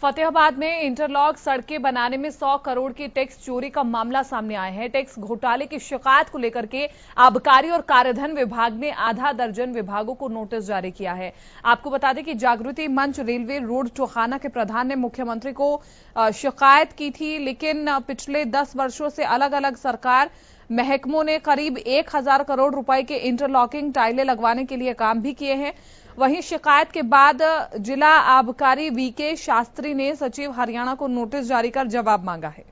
फतेहाबाद में इंटरलॉक सड़कें बनाने में 100 करोड़ की टैक्स चोरी का मामला सामने आया है टैक्स घोटाले की शिकायत को लेकर के आबकारी और कार्यधन विभाग ने आधा दर्जन विभागों को नोटिस जारी किया है आपको बता दें कि जागृति मंच रेलवे रोड चौहाना के प्रधान ने मुख्यमंत्री को शिकायत की थी लेकिन पिछले दस वर्षों से अलग अलग सरकार महकमों ने करीब एक हजार करोड़ रुपए के इंटरलॉकिंग टाइलें लगवाने के लिए काम भी किए हैं वहीं शिकायत के बाद जिला आबकारी वीके शास्त्री ने सचिव हरियाणा को नोटिस जारी कर जवाब मांगा है